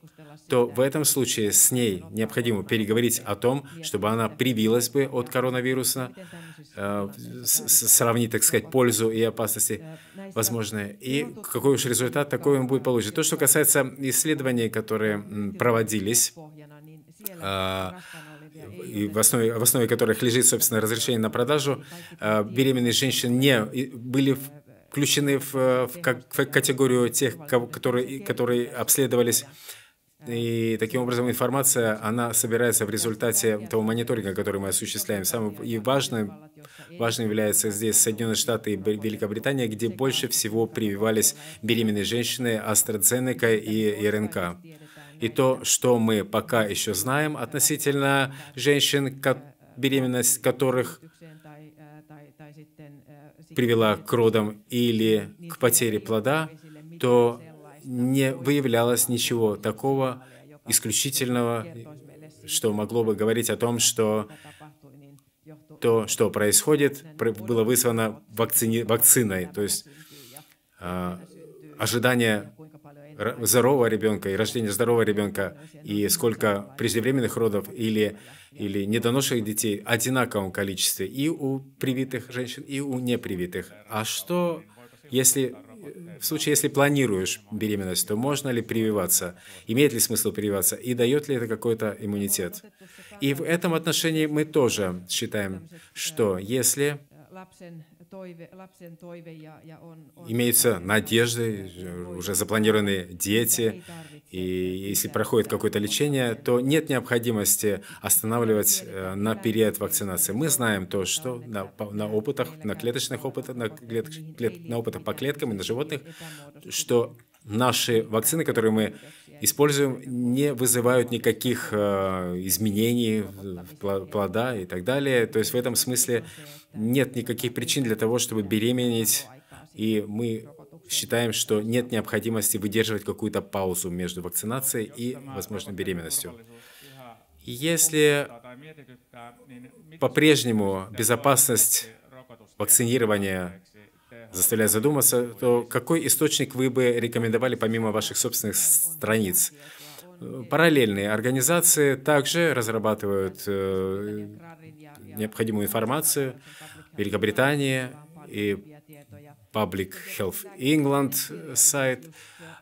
то в этом случае с ней необходимо переговорить о том, чтобы она привилась бы от коронавируса, э, сравнить, так сказать, пользу и опасности возможные. И какой уж результат, такой он будет получен. То, что касается исследований, которые проводились, э, и в основе, в основе которых лежит, собственно, разрешение на продажу, э, беременные женщины не были включены в, э, в, в категорию тех, которые, которые обследовались и таким образом информация, она собирается в результате того мониторинга, который мы осуществляем. Самым и важным, важным является здесь Соединенные Штаты и Великобритания, где больше всего прививались беременные женщины AstraZeneca и РНК. И то, что мы пока еще знаем относительно женщин, беременность которых привела к родам или к потере плода, то не выявлялось ничего такого исключительного, что могло бы говорить о том, что то, что происходит, было вызвано вакцини... вакциной. То есть э, ожидание здорового ребенка и рождение здорового ребенка, и сколько преждевременных родов или, или недоношенных детей одинаковом количестве и у привитых женщин, и у непривитых. А что, если Э, в случае, если планируешь беременность, то можно ли прививаться? Имеет ли смысл прививаться? И дает ли это какой-то иммунитет? И в этом отношении мы тоже считаем, что если имеются надежды, уже запланированы дети, и если проходит какое-то лечение, то нет необходимости останавливать на период вакцинации. Мы знаем то, что на, на опытах, на клеточных опытах, на, клет, клет, на опытах по клеткам и на животных, что наши вакцины, которые мы используем, не вызывают никаких э, изменений плода и так далее. То есть в этом смысле нет никаких причин для того, чтобы беременеть, и мы считаем, что нет необходимости выдерживать какую-то паузу между вакцинацией и возможной беременностью. Если по-прежнему безопасность вакцинирования заставляет задуматься, то какой источник вы бы рекомендовали помимо ваших собственных страниц? Параллельные организации также разрабатывают э, необходимую информацию. Великобритания и Public Health England сайт –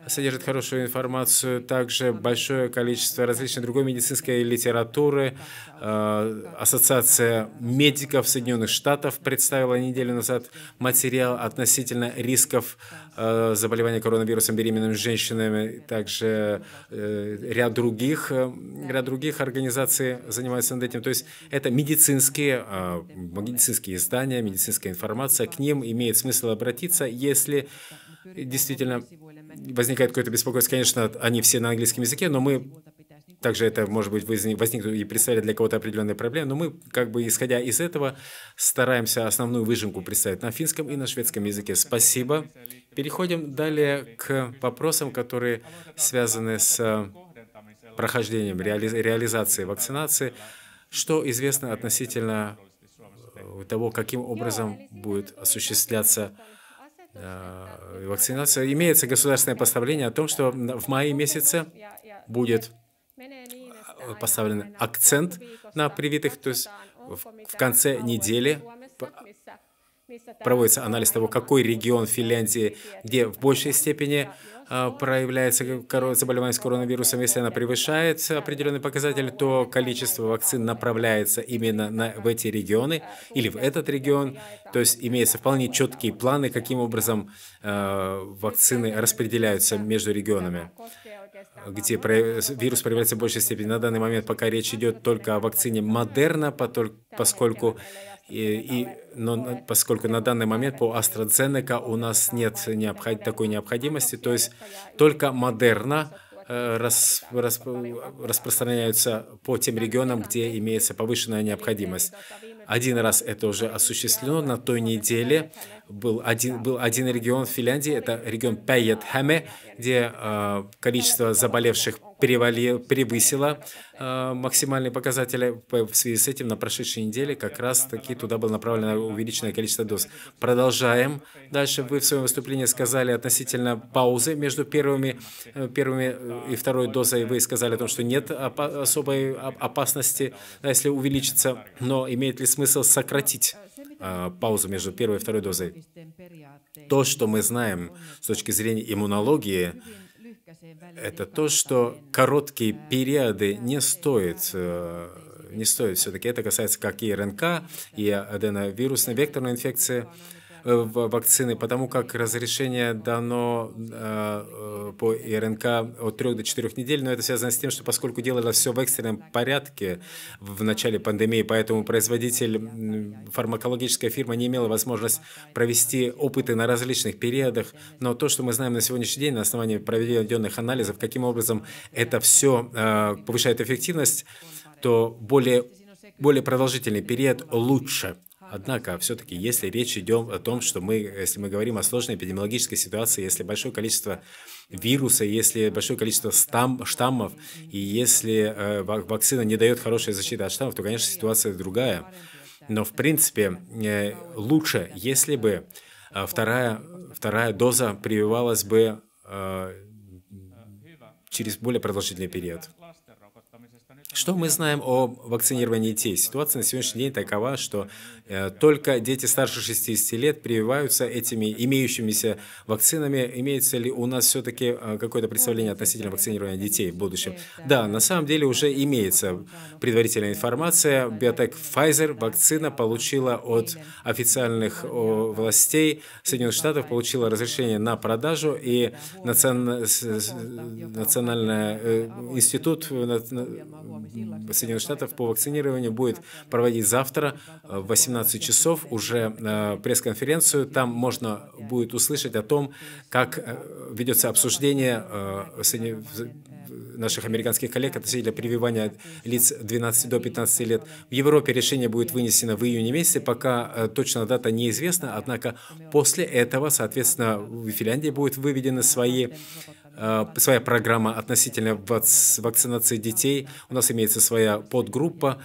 содержит хорошую информацию, также большое количество различной другой медицинской литературы. Э, Ассоциация медиков Соединенных Штатов представила неделю назад материал относительно рисков э, заболевания коронавирусом беременными женщинами, также э, ряд других, ряд других организаций занимаются над этим. То есть это медицинские, медицинские издания, медицинская информация, к ним имеет смысл обратиться, если действительно возникает какое-то беспокойство. Конечно, они все на английском языке, но мы также это, может быть, возникнут и представили для кого-то определенные проблемы, но мы, как бы исходя из этого, стараемся основную выжимку представить на финском и на шведском языке. Спасибо. Переходим далее к вопросам, которые связаны с э, прохождением, реали реализацией вакцинации. Что известно относительно э, того, каким образом будет осуществляться вакцинация? А, вакцинация. Имеется государственное постановление о том, что в мае месяце будет а, поставлен акцент на привитых, то есть в конце недели проводится анализ того, какой регион Финляндии, где в большей степени а, проявляется заболевание с коронавирусом, если она превышает определенный показатель, то количество вакцин направляется именно на, в эти регионы или в этот регион. То есть имеются вполне четкие планы, каким образом э, вакцины распределяются между регионами где вирус проявляется в большей степени. На данный момент пока речь идет только о вакцине Модерна, поскольку и, и, но поскольку на данный момент по AstraZeneca у нас нет необход, такой необходимости, то есть только Модерна э, рас, рас, распространяются по тем регионам, где имеется повышенная необходимость. Один раз это уже осуществлено. На той неделе был один, был один регион в Финляндии, это регион Пэйетхэме, где э, количество заболевших перевали, превысило э, максимальные показатели. В связи с этим на прошедшей неделе как раз-таки туда было направлено увеличенное количество доз. Продолжаем. Дальше вы в своем выступлении сказали относительно паузы между первыми, э, первыми э, и второй дозой. Вы сказали о том, что нет особой опасности, если увеличится, но имеет ли смысл смысл сократить э, паузу между первой и второй дозой. То, что мы знаем с точки зрения иммунологии, это то, что короткие периоды не стоит, э, не стоит все-таки. Это касается как и РНК, и аденовирусной векторной инфекции. Э, вакцины, потому как разрешение дано э, э, по РНК от 3 до 4 недель, но это связано с тем, что поскольку делалось все в экстренном порядке в начале пандемии, поэтому производитель, фармакологическая фирма не имела возможность провести опыты на различных периодах, но то, что мы знаем на сегодняшний день на основании проведенных анализов, каким образом это все повышает эффективность, то более, более продолжительный период лучше. Однако, все-таки, если речь идет о том, что мы, если мы говорим о сложной эпидемиологической ситуации, если большое количество вируса, если большое количество стам, штаммов, и если э, вакцина не дает хорошей защиты от штаммов, то, конечно, ситуация другая. Но, в принципе, э, лучше, если бы э, вторая, вторая доза прививалась бы э, через более продолжительный период. Что мы знаем о вакцинировании детей? Ситуация на сегодняшний день такова, что Э, только дети старше 60 лет прививаются этими имеющимися вакцинами. Имеется ли у нас все-таки э, какое-то ну, представление относительно вакцинирования детей в будущем? Да, на самом деле уже имеется предварительная информация. Биотек Pfizer вакцина получила от официальных властей Соединенных Штатов, получила разрешение на продажу, и национальный э, институт Соединенных Штатов по вакцинированию будет проводить завтра в 18 12 часов уже э, пресс-конференцию. Там можно будет услышать о том, как э, ведется обсуждение э, наших американских коллег относительно прививания лиц 12 до 15 лет. В Европе решение будет вынесено в июне месяце, пока э, точная дата неизвестна, однако после этого, соответственно, в Финляндии будут выведены свои э, своя программа относительно вакцинации детей. У нас имеется своя подгруппа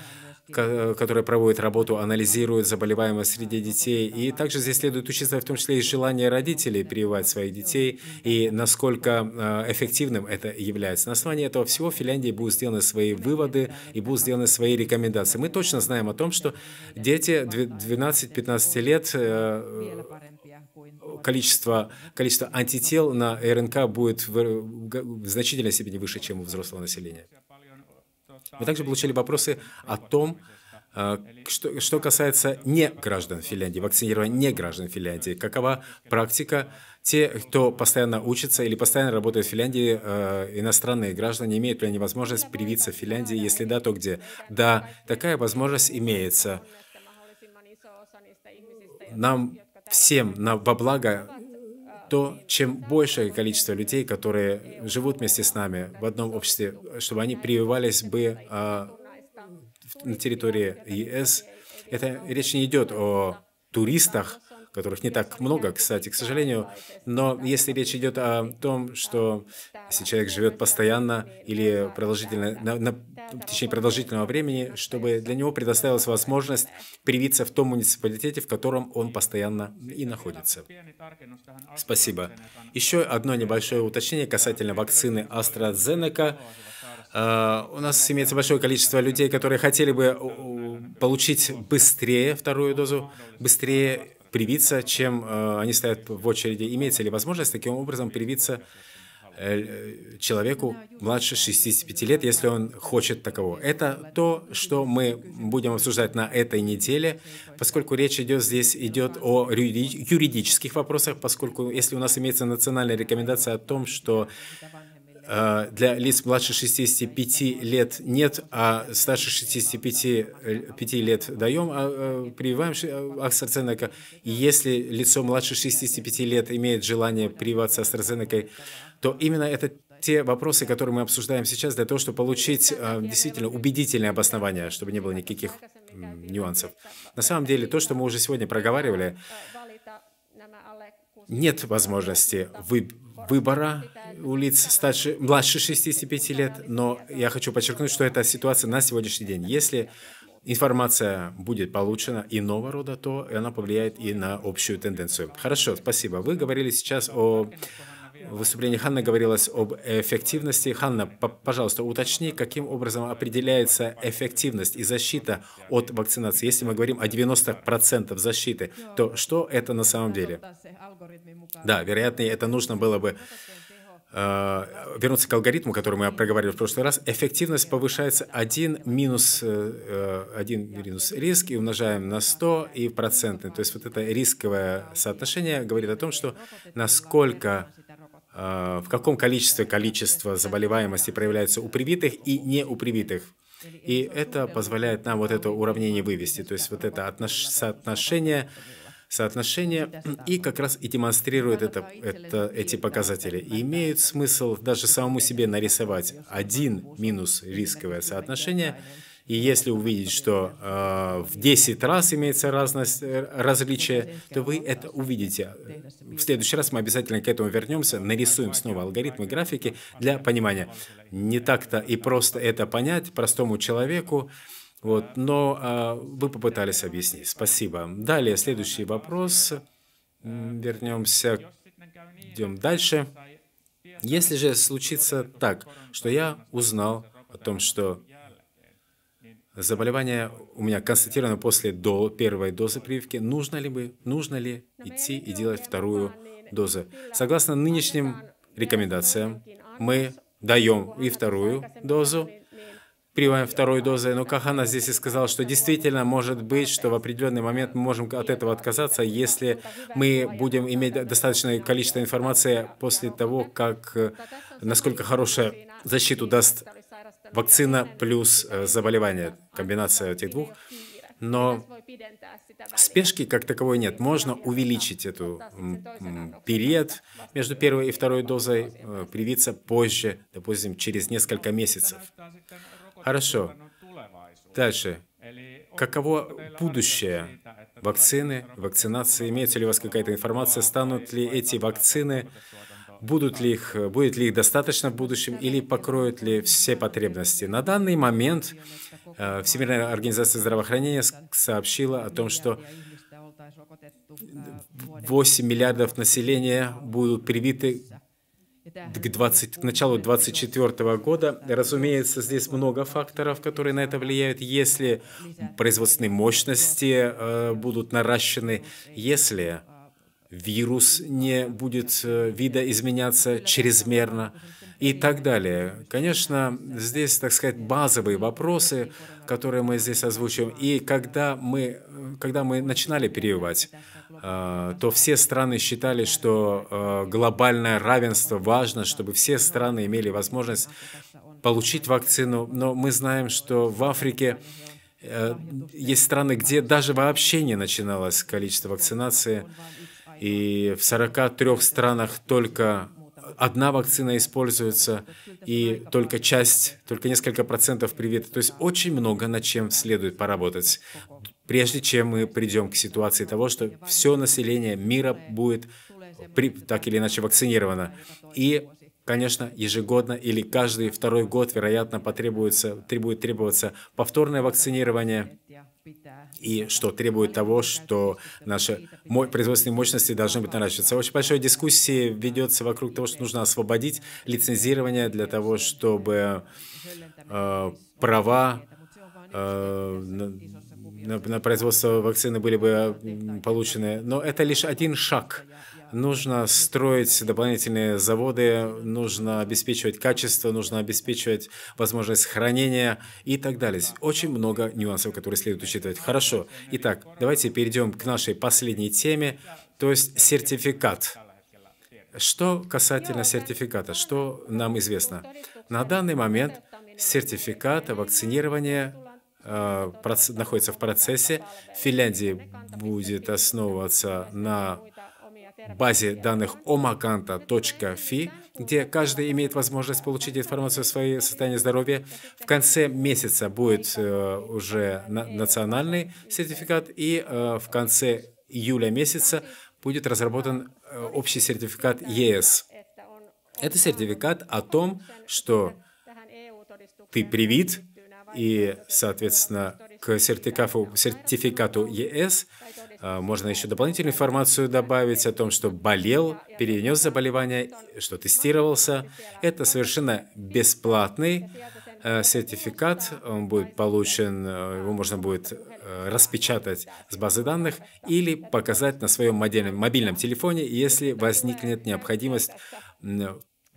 которая проводит работу, анализирует заболеваемость среди детей. И также здесь следует учиться в том числе и желание родителей прививать своих детей и насколько э, эффективным это является. На основании этого всего в Финляндии будут сделаны свои выводы и будут сделаны свои рекомендации. Мы точно знаем о том, что дети 12-15 лет э, количество, количество антител на РНК будет в, в значительной степени выше, чем у взрослого населения. Мы также получили вопросы о том, э, что, что касается не граждан Финляндии, вакцинирования не граждан Финляндии, какова практика те, кто постоянно учится или постоянно работает в Финляндии, э, иностранные граждане, имеют ли они возможность привиться в Финляндии? Если да, то где? Да, такая возможность имеется. Нам всем на, во благо то чем большее количество людей, которые живут вместе с нами в одном обществе, чтобы они прививались бы а, на территории ЕС, это речь не идет о туристах, которых не так много, кстати, к сожалению. Но если речь идет о том, что если человек живет постоянно или продолжительно, на, на, в течение продолжительного времени, чтобы для него предоставилась возможность привиться в том муниципалитете, в котором он постоянно и находится. Спасибо. Еще одно небольшое уточнение касательно вакцины AstraZeneca. А, у нас имеется большое количество людей, которые хотели бы получить быстрее вторую дозу, быстрее привиться, чем э, они стоят в очереди. Имеется ли возможность таким образом привиться э, человеку младше 65 лет, если он хочет такого? Это то, что мы будем обсуждать на этой неделе, поскольку речь идет здесь идет о юридических вопросах, поскольку если у нас имеется национальная рекомендация о том, что Э, для лиц младше 65 лет нет, а старше 65 э, лет даем, а, а, прививаем а, И если лицо младше 65 лет имеет желание прививаться AstraZeneca, то именно это те вопросы, которые мы обсуждаем сейчас, для того, чтобы получить а, действительно убедительное обоснование, чтобы не было никаких м, нюансов. На самом деле, то, что мы уже сегодня проговаривали, нет возможности вы выбора у лиц старше, младше 65 лет, но я хочу подчеркнуть, что это ситуация на сегодняшний день. Если информация будет получена иного рода, то она повлияет и на общую тенденцию. Хорошо, спасибо. Вы говорили сейчас о в выступлении Ханна говорилось об эффективности. Ханна, пожалуйста, уточни, каким образом определяется эффективность и защита от вакцинации. Если мы говорим о 90% защиты, то что это на самом деле? Да, вероятно, это нужно было бы э, вернуться к алгоритму, который мы проговорили в прошлый раз, эффективность повышается 1 минус, 1 э, э, минус риск и умножаем на 100 и процентный. То есть вот это рисковое соотношение говорит о том, что насколько Э, в каком количестве количество заболеваемости проявляется у привитых и не у привитых. И это позволяет нам вот это уравнение вывести, то есть вот это отнош... соотношение, соотношение и как раз и демонстрирует это, это, эти показатели. И имеет смысл даже самому себе нарисовать один минус рисковое соотношение – и если увидеть, что э, в 10 раз имеется разность, э, различие, то вы это увидите. В следующий раз мы обязательно к этому вернемся, нарисуем снова алгоритмы графики для понимания. Не так-то и просто это понять простому человеку, вот, но э, вы попытались объяснить. Спасибо. Далее, следующий вопрос. Вернемся, идем дальше. Если же случится так, что я узнал о том, что Заболевание у меня констатировано после до первой дозы прививки. Нужно ли, бы, нужно ли идти и делать вторую дозу? Согласно нынешним рекомендациям, мы даем и вторую дозу, прививаем второй дозой. Но как она здесь и сказала, что действительно может быть, что в определенный момент мы можем от этого отказаться, если мы будем иметь достаточное количество информации после того, как э, насколько хорошая защиту даст вакцина плюс э, заболевание, комбинация этих двух. Но спешки как таковой нет. Можно увеличить эту период между первой и второй дозой, э, привиться позже, допустим, через несколько месяцев. Хорошо. Дальше. Каково будущее вакцины, вакцинации? Имеется ли у вас какая-то информация, станут ли эти вакцины будут ли их, будет ли их достаточно в будущем или покроют ли все потребности. На данный момент э, Всемирная организация здравоохранения сообщила о том, что 8 миллиардов населения будут привиты к, 20, к началу 2024 года. Разумеется, здесь много факторов, которые на это влияют. Если производственные мощности э, будут наращены, если вирус не будет э, видоизменяться чрезмерно и так далее. Конечно, здесь, так сказать, базовые вопросы, которые мы здесь озвучим. И когда мы, когда мы начинали перевивать, э, то все страны считали, что э, глобальное равенство важно, чтобы все страны имели возможность получить вакцину. Но мы знаем, что в Африке есть страны, где даже вообще не начиналось количество вакцинации. И в 43 странах только одна вакцина используется, и только часть, только несколько процентов привита. То есть очень много над чем следует поработать, прежде чем мы придем к ситуации того, что все население мира будет при, так или иначе вакцинировано. И, конечно, ежегодно или каждый второй год, вероятно, потребуется, требует требоваться повторное вакцинирование и что требует того, что наши производственные мощности должны быть наращиваться. Очень большая дискуссия ведется вокруг того, что нужно освободить лицензирование для того, чтобы э, права э, на, на производство вакцины были бы получены. Но это лишь один шаг нужно строить дополнительные заводы, нужно обеспечивать качество, нужно обеспечивать возможность хранения и так далее. Очень много нюансов, которые следует учитывать. Хорошо. Итак, давайте перейдем к нашей последней теме, то есть сертификат. Что касательно сертификата, что нам известно? На данный момент сертификат вакцинирования э, находится в процессе. В Финляндии будет основываться на базе данных omakanta.fi, где каждый имеет возможность получить информацию о своем состоянии здоровья. В конце месяца будет э, уже на национальный сертификат, и э, в конце июля месяца будет разработан э, общий сертификат ЕС. Это сертификат о том, что ты привит, и, соответственно, к сертификату, сертификату ЕС а, можно еще дополнительную информацию добавить о том, что болел, перенес заболевание, что тестировался. Это совершенно бесплатный а, сертификат, он будет получен, а, его можно будет распечатать с базы данных или показать на своем мобильном телефоне, если возникнет необходимость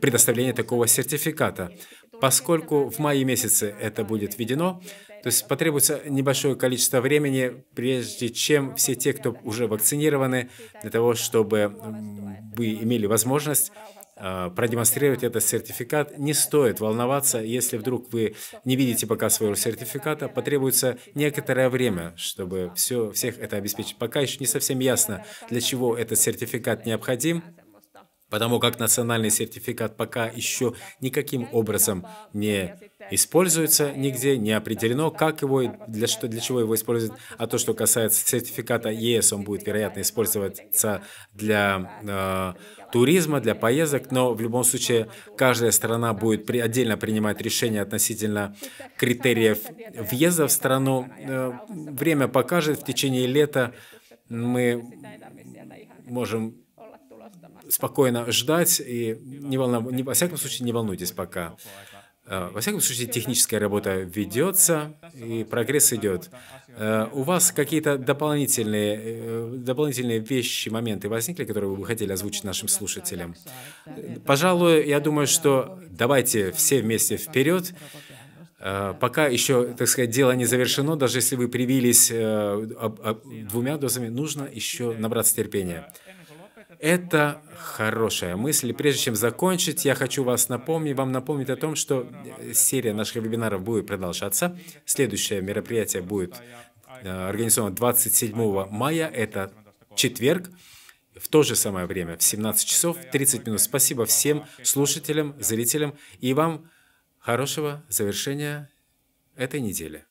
предоставления такого сертификата. Поскольку в мае месяце это будет введено, то есть потребуется небольшое количество времени, прежде чем все те, кто уже вакцинированы, для того, чтобы вы имели возможность а, продемонстрировать этот сертификат. Не стоит волноваться, если вдруг вы не видите пока своего сертификата, потребуется некоторое время, чтобы все, всех это обеспечить. Пока еще не совсем ясно, для чего этот сертификат необходим, потому как национальный сертификат пока еще никаким образом не используется нигде, не определено, как его и для, что, для чего его использовать. А то, что касается сертификата ЕС, он будет, вероятно, использоваться для э, туризма, для поездок, но в любом случае каждая страна будет при, отдельно принимать решение относительно критериев въезда в страну. Э, время покажет, в течение лета мы можем спокойно ждать и не волнов... не, во всяком случае не волнуйтесь пока. Э, во всяком случае, техническая работа ведется, и прогресс идет. Э, у вас какие-то дополнительные, э, дополнительные вещи, моменты возникли, которые вы бы хотели озвучить нашим слушателям? Пожалуй, я думаю, что давайте все вместе вперед. Пока еще, так сказать, дело не завершено, даже если вы привились двумя дозами, нужно еще набраться терпения. Это хорошая мысль. Прежде чем закончить, я хочу вас напомнить, вам напомнить о том, что э, серия наших вебинаров будет продолжаться. Следующее мероприятие будет э, организовано 27 мая, это четверг, в то же самое время, в 17 часов 30 минут. Спасибо всем слушателям, зрителям и вам хорошего завершения этой недели.